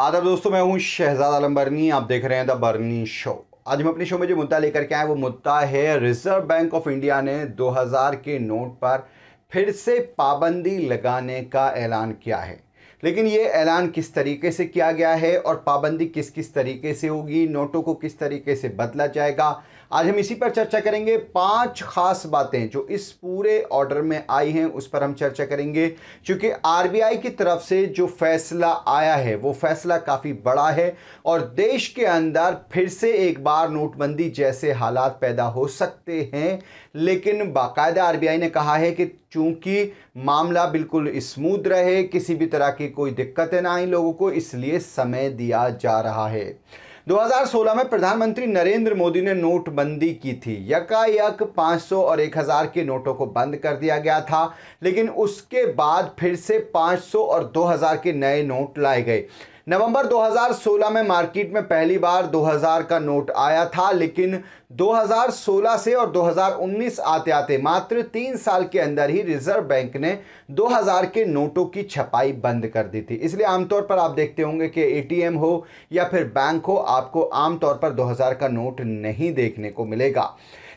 आदर दोस्तों मैं हूँ शहजाद आलम बर्नी आप देख रहे हैं द बर्नी शो आज हम अपने शो में जो मुद्दा लेकर के आए वो मुद्दा है रिजर्व बैंक ऑफ इंडिया ने 2000 के नोट पर फिर से पाबंदी लगाने का ऐलान किया है लेकिन ये ऐलान किस तरीके से किया गया है और पाबंदी किस किस तरीके से होगी नोटों को किस तरीके से बदला जाएगा आज हम इसी पर चर्चा करेंगे पांच खास बातें जो इस पूरे ऑर्डर में आई हैं उस पर हम चर्चा करेंगे क्योंकि आरबीआई की तरफ से जो फैसला आया है वो फैसला काफ़ी बड़ा है और देश के अंदर फिर से एक बार नोटबंदी जैसे हालात पैदा हो सकते हैं लेकिन बाकायदा आरबीआई ने कहा है कि चूंकि मामला बिल्कुल स्मूथ रहे किसी भी तरह की की कोई दिक्कतें ना आई लोगों को इसलिए समय दिया जा रहा है 2016 में प्रधानमंत्री नरेंद्र मोदी ने नोटबंदी की थी यकायक 500 और 1000 के नोटों को बंद कर दिया गया था लेकिन उसके बाद फिर से 500 और 2000 के नए नोट लाए गए नवंबर 2016 में मार्केट में पहली बार 2000 का नोट आया था लेकिन 2016 से और 2019 आते आते मात्र तीन साल के अंदर ही रिजर्व बैंक ने 2000 के नोटों की छपाई बंद कर दी थी इसलिए आमतौर पर आप देखते होंगे कि एटीएम हो या फिर बैंक हो आपको आमतौर पर 2000 का नोट नहीं देखने को मिलेगा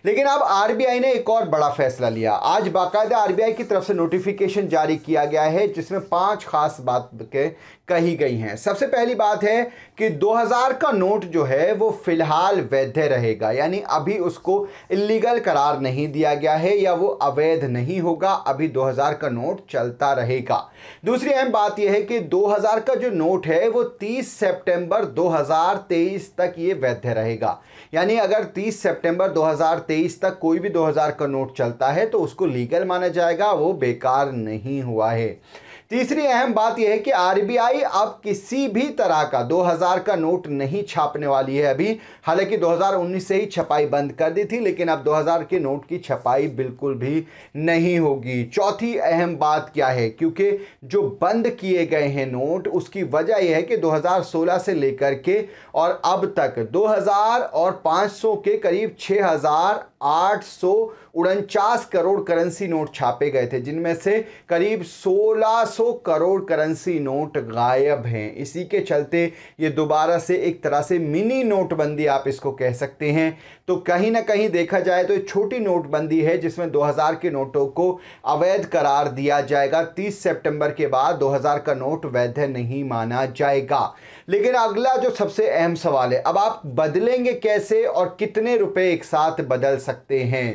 लेकिन अब आरबीआई ने एक और बड़ा फैसला लिया आज बाकायदा आरबीआई की तरफ से नोटिफिकेशन जारी किया गया है जिसमें पांच खास बात के कही गई हैं सबसे पहली बात है कि 2000 का नोट जो है वो फिलहाल वैध रहेगा यानी अभी उसको इलीगल करार नहीं दिया गया है या वो अवैध नहीं होगा अभी 2000 का नोट चलता रहेगा दूसरी अहम बात यह है कि 2000 का जो नोट है वो 30 सितंबर 2023 तक ये वैध रहेगा यानी अगर 30 सितंबर 2023 तक कोई भी 2000 का नोट चलता है तो उसको लीगल माना जाएगा वो बेकार नहीं हुआ है तीसरी अहम बात यह है कि आरबीआई अब किसी भी तरह का 2000 का नोट नहीं छापने वाली है अभी हालांकि 2019 से ही छपाई बंद कर दी थी लेकिन अब 2000 के नोट की छपाई बिल्कुल भी नहीं होगी चौथी अहम बात क्या है क्योंकि जो बंद किए गए हैं नोट उसकी वजह यह है कि 2016 से लेकर के और अब तक 2000 और 500 के करीब 6000 आठ करोड़ करेंसी नोट छापे गए थे जिनमें से करीब 1600 करोड़ करेंसी नोट गायब हैं इसी के चलते ये दोबारा से एक तरह से मिनी नोटबंदी आप इसको कह सकते हैं तो कहीं ना कहीं देखा जाए तो छोटी नोटबंदी है जिसमें 2000 के नोटों को अवैध करार दिया जाएगा 30 सितंबर के बाद 2000 का नोट वैध नहीं माना जाएगा लेकिन अगला जो सबसे अहम सवाल है अब आप बदलेंगे कैसे और कितने रुपए एक साथ बदल सकते सकते हैं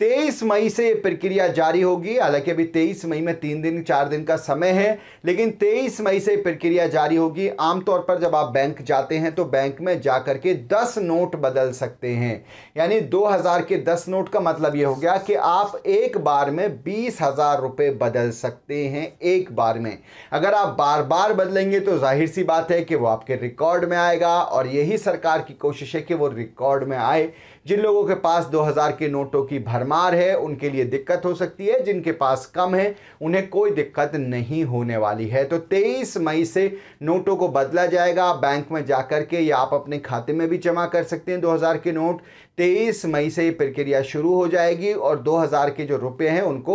तेईस मई से ये प्रक्रिया जारी होगी हालांकि अभी तेईस मई में तीन दिन चार दिन का समय है लेकिन तेईस मई से प्रक्रिया जारी होगी आमतौर पर जब आप बैंक जाते हैं तो बैंक में जा करके दस नोट बदल सकते हैं यानी दो हज़ार के दस नोट का मतलब ये हो गया कि आप एक बार में बीस हज़ार रुपये बदल सकते हैं एक बार में अगर आप बार बार बदलेंगे तो जाहिर सी बात है कि वो आपके रिकॉर्ड में आएगा और यही सरकार की कोशिश है कि वो रिकॉर्ड में आए जिन लोगों के पास 2000 के नोटों की भरमार है उनके लिए दिक्कत हो सकती है जिनके पास कम है उन्हें कोई दिक्कत नहीं होने वाली है तो 23 मई से नोटों को बदला जाएगा बैंक में जाकर के या आप अपने खाते में भी जमा कर सकते हैं 2000 के नोट तेईस मई से ये प्रक्रिया शुरू हो जाएगी और 2000 के जो रुपए हैं उनको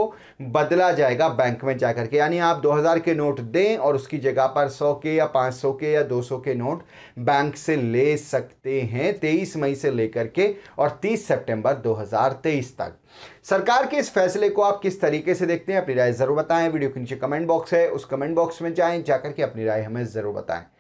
बदला जाएगा बैंक में जाकर के यानी आप 2000 के नोट दें और उसकी जगह पर 100 के या 500 के या 200 के नोट बैंक से ले सकते हैं 23 मई से लेकर के और 30 सितंबर 2023 तक सरकार के इस फैसले को आप किस तरीके से देखते हैं अपनी राय ज़रूर बताएं वीडियो के नीचे कमेंट बॉक्स है उस कमेंट बॉक्स में जाएं जाकर के अपनी राय हमें ज़रूर बताएं